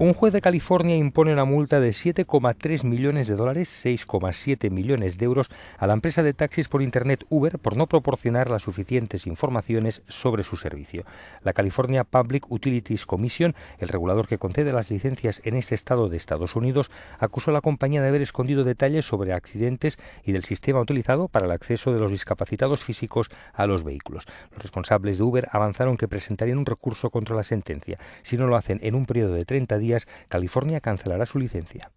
Un juez de California impone una multa de 7,3 millones de dólares, 6,7 millones de euros, a la empresa de taxis por Internet Uber por no proporcionar las suficientes informaciones sobre su servicio. La California Public Utilities Commission, el regulador que concede las licencias en este estado de Estados Unidos, acusó a la compañía de haber escondido detalles sobre accidentes y del sistema utilizado para el acceso de los discapacitados físicos a los vehículos. Los responsables de Uber avanzaron que presentarían un recurso contra la sentencia. Si no lo hacen en un periodo de 30 días, California cancelará su licencia.